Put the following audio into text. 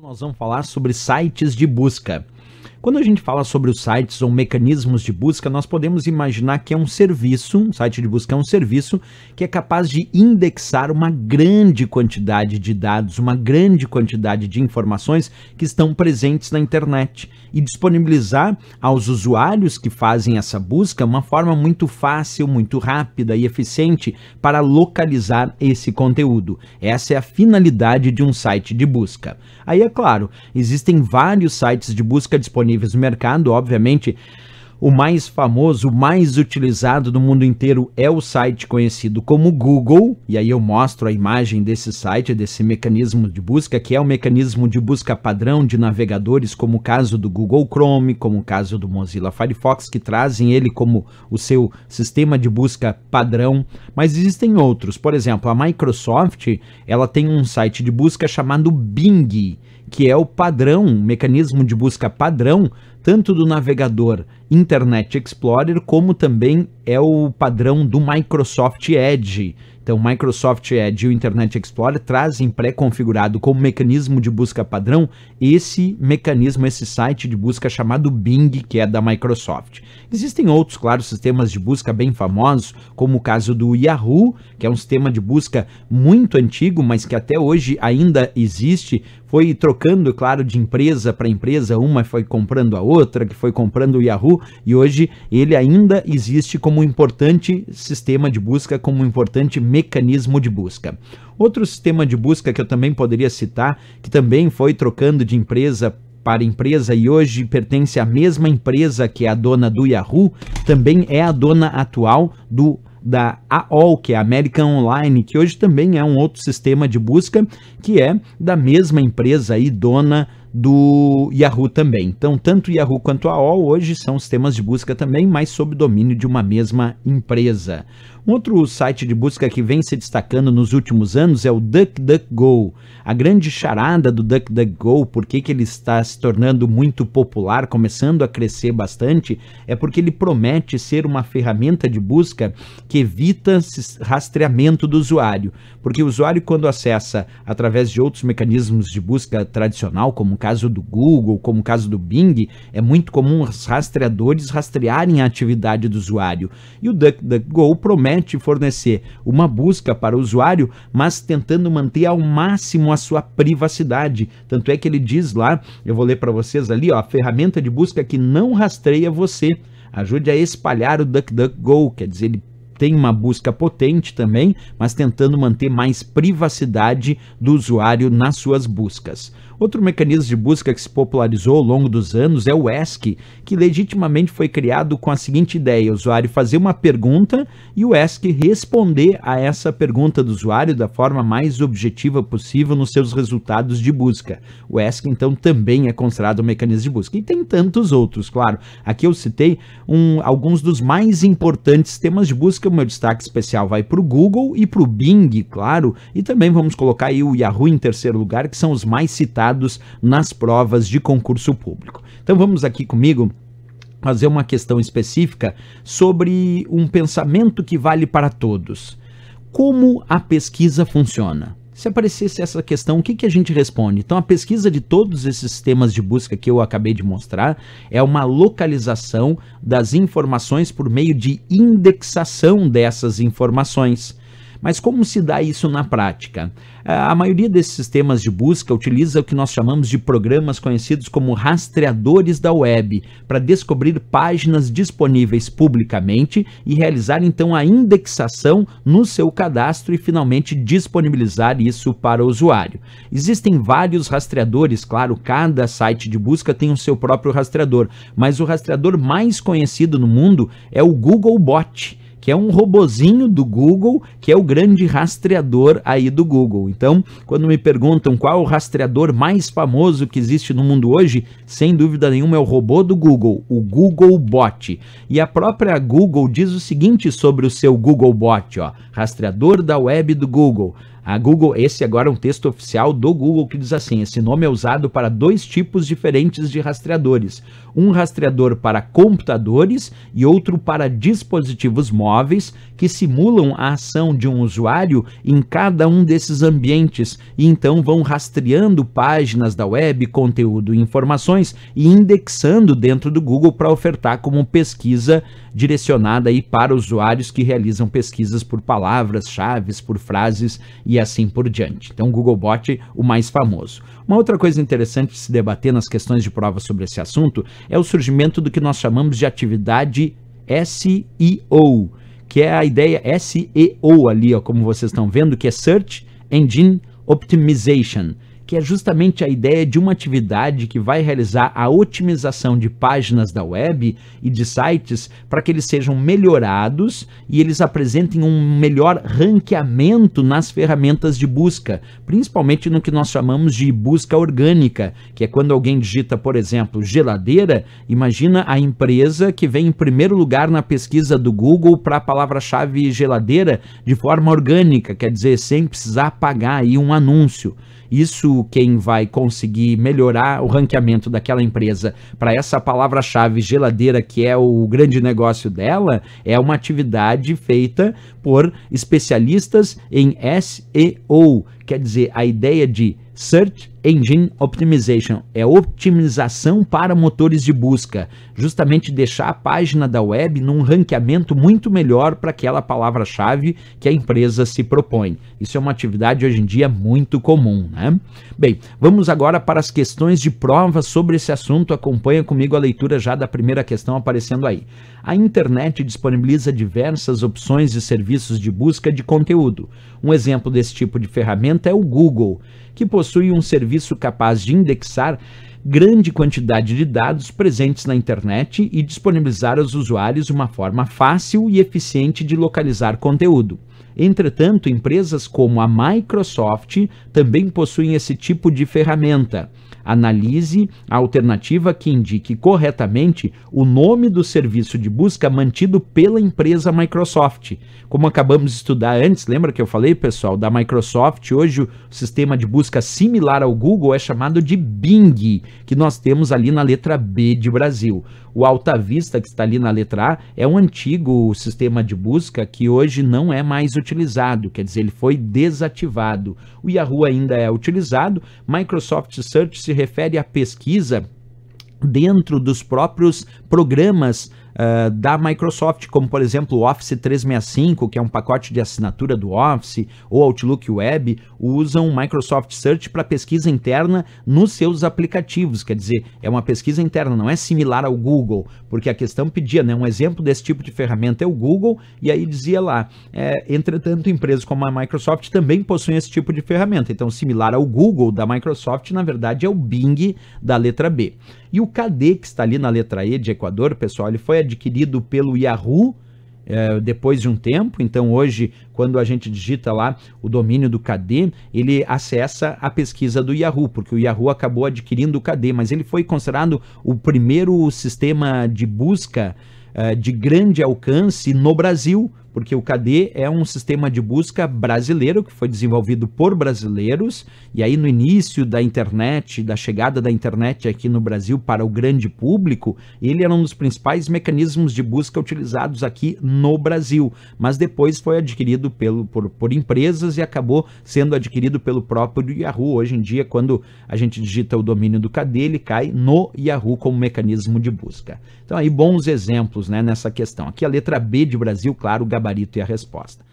nós vamos falar sobre sites de busca. Quando a gente fala sobre os sites ou mecanismos de busca, nós podemos imaginar que é um serviço, um site de busca é um serviço que é capaz de indexar uma grande quantidade de dados, uma grande quantidade de informações que estão presentes na internet e disponibilizar aos usuários que fazem essa busca uma forma muito fácil, muito rápida e eficiente para localizar esse conteúdo. Essa é a finalidade de um site de busca. Aí é claro, existem vários sites de busca disponíveis disponíveis no mercado. Obviamente, o mais famoso, o mais utilizado do mundo inteiro é o site conhecido como Google. E aí eu mostro a imagem desse site, desse mecanismo de busca, que é um mecanismo de busca padrão de navegadores, como o caso do Google Chrome, como o caso do Mozilla Firefox, que trazem ele como o seu sistema de busca padrão. Mas existem outros. Por exemplo, a Microsoft, ela tem um site de busca chamado Bing que é o padrão, mecanismo de busca padrão, tanto do navegador Internet Explorer, como também é o padrão do Microsoft Edge. Então, o Microsoft Edge e o Internet Explorer trazem pré-configurado como mecanismo de busca padrão esse mecanismo, esse site de busca chamado Bing, que é da Microsoft. Existem outros, claro, sistemas de busca bem famosos, como o caso do Yahoo, que é um sistema de busca muito antigo, mas que até hoje ainda existe. Foi trocando, é claro, de empresa para empresa, uma foi comprando a outra, que foi comprando o Yahoo, e hoje ele ainda existe como um importante sistema de busca, como um importante mecanismo de busca. Outro sistema de busca que eu também poderia citar, que também foi trocando de empresa para empresa e hoje pertence à mesma empresa que é a dona do Yahoo, também é a dona atual do da AOL, que é a American Online, que hoje também é um outro sistema de busca que é da mesma empresa e dona do Yahoo também. Então, tanto o Yahoo quanto a AOL hoje são sistemas de busca também, mas sob domínio de uma mesma empresa. Um outro site de busca que vem se destacando nos últimos anos é o DuckDuckGo. A grande charada do DuckDuckGo, por que, ele está se tornando muito popular, começando a crescer bastante, é porque ele promete ser uma ferramenta de busca que evita rastreamento do usuário. Porque o usuário, quando acessa através de outros mecanismos de busca tradicional, como o caso do Google, como o caso do Bing, é muito comum os rastreadores rastrearem a atividade do usuário. E o DuckDuckGo promete internet é fornecer uma busca para o usuário, mas tentando manter ao máximo a sua privacidade. Tanto é que ele diz lá, eu vou ler para vocês ali, ó, a ferramenta de busca que não rastreia você. Ajude a espalhar o DuckDuckGo, quer dizer, ele tem uma busca potente também, mas tentando manter mais privacidade do usuário nas suas buscas. Outro mecanismo de busca que se popularizou ao longo dos anos é o ESC, que legitimamente foi criado com a seguinte ideia: o usuário fazer uma pergunta e o ESC responder a essa pergunta do usuário da forma mais objetiva possível nos seus resultados de busca. O ESC, então, também é considerado um mecanismo de busca. E tem tantos outros, claro. Aqui eu citei um, alguns dos mais importantes temas de busca busca. O meu destaque especial vai para o Google e para o Bing, claro. E também vamos colocar aí o Yahoo em terceiro lugar, que são os mais citados nas provas de concurso público. Então vamos aqui comigo fazer uma questão específica sobre um pensamento que vale para todos. Como a pesquisa funciona? Se aparecesse essa questão, o que, que a gente responde? Então, a pesquisa de todos esses temas de busca que eu acabei de mostrar é uma localização das informações por meio de indexação dessas informações. Mas como se dá isso na prática? Eh, a maioria desses sistemas de busca utiliza o que nós chamamos de programas conhecidos como rastreadores da web, para descobrir páginas disponíveis publicamente e realizar então a indexação no seu cadastro e finalmente disponibilizar isso para o usuário. Existem vários rastreadores, claro, cada site de busca tem o seu próprio rastreador, mas o rastreador mais conhecido no mundo é o Google Bot que é um robozinho do Google, que é o grande rastreador aí do Google. Então, quando me perguntam qual é o rastreador mais famoso que existe no mundo hoje, sem dúvida nenhuma é o robô do Google, o Google Bot. E a própria Google diz o seguinte sobre o seu Google Bot, ó, rastreador da web do Google. A Google, esse agora é um texto oficial do Google que diz assim: esse nome é usado para dois tipos diferentes de rastreadores. Um rastreador para computadores e outro para dispositivos móveis que simulam a ação de um usuário em cada um desses ambientes e então vão rastreando páginas da web, conteúdo e informações e indexando dentro do Google para ofertar como pesquisa direcionada aí para usuários que realizam pesquisas por palavras-chave, por frases e e assim por diante. Então, o Googlebot, o mais famoso. Uma outra coisa interessante de se debater nas questões de prova sobre esse assunto é o surgimento do que nós chamamos de atividade SEO, que é a ideia SEO ali, ó, como vocês estão vendo, que é Search Engine Optimization, que é justamente a ideia de uma atividade que vai realizar a otimização de páginas da web e de sites para que eles sejam melhorados e eles apresentem um melhor ranqueamento nas ferramentas de busca, principalmente no que nós chamamos de busca orgânica, que é quando alguém digita, por exemplo, geladeira, imagina a empresa que vem em primeiro lugar na pesquisa do Google para a palavra-chave geladeira de forma orgânica, quer dizer, sem precisar pagar aí um anúncio. Isso quem vai conseguir melhorar o ranqueamento daquela empresa para essa palavra-chave geladeira que é o grande negócio dela é uma atividade feita por especialistas em SEO, quer dizer, a ideia de search Engine Optimization é otimização para motores de busca, justamente deixar a página da web num ranqueamento muito melhor para aquela palavra-chave que a empresa se propõe. Isso é uma atividade hoje em dia muito comum, né? Bem, vamos agora para as questões de prova sobre esse assunto. Acompanha comigo a leitura já da primeira questão aparecendo aí. A internet disponibiliza diversas opções e serviços de busca de conteúdo. Um exemplo desse tipo de ferramenta é o Google, que possui um serviço serviço capaz de indexar grande quantidade de dados presentes na internet e disponibilizar aos usuários uma forma fácil e eficiente de localizar conteúdo. Entretanto, empresas como a Microsoft também possuem esse tipo de ferramenta. Analise a alternativa que indique corretamente o nome do serviço de busca mantido pela empresa Microsoft. Como acabamos de estudar antes, lembra que eu falei, pessoal, da Microsoft? Hoje o sistema de busca similar ao Google é chamado de Bing, que nós temos ali na letra B de Brasil. O Alta Vista, que está ali na letra A, é um antigo sistema de busca que hoje não é mais utilizado utilizado, quer dizer, ele foi desativado. O Yahoo ainda é utilizado. Microsoft Search se refere à pesquisa dentro dos próprios programas uh, da Microsoft, como por exemplo o Office 365, que é um pacote de assinatura do Office, ou Outlook Web, usam o Microsoft Search para pesquisa interna nos seus aplicativos. Quer dizer, é uma pesquisa interna, não é similar ao Google, porque a questão pedia, né? Um exemplo desse tipo de ferramenta é o Google, e aí dizia lá, é, entretanto, empresas como a Microsoft também possuem esse tipo de ferramenta. Então, similar ao Google da Microsoft, na verdade, é o Bing da letra B. E o KD, que está ali na letra E de Equador, pessoal, ele foi adquirido pelo Yahoo é, depois de um tempo. Então, hoje, quando a gente digita lá o domínio do KD, ele acessa a pesquisa do Yahoo, porque o Yahoo acabou adquirindo o KD, mas ele foi considerado o primeiro sistema de busca eh, de grande alcance no Brasil porque o KD é um sistema de busca brasileiro que foi desenvolvido por brasileiros e aí no início da internet, da chegada da internet aqui no Brasil para o grande público, ele era um dos principais mecanismos de busca utilizados aqui no Brasil, mas depois foi adquirido pelo, por, por empresas e acabou sendo adquirido pelo próprio Yahoo. Hoje em dia, quando a gente digita o domínio do KD, ele cai no Yahoo como mecanismo de busca. Então aí bons exemplos, né, nessa questão. Aqui a letra B de Brasil, claro, Gabriel gabarito e a resposta.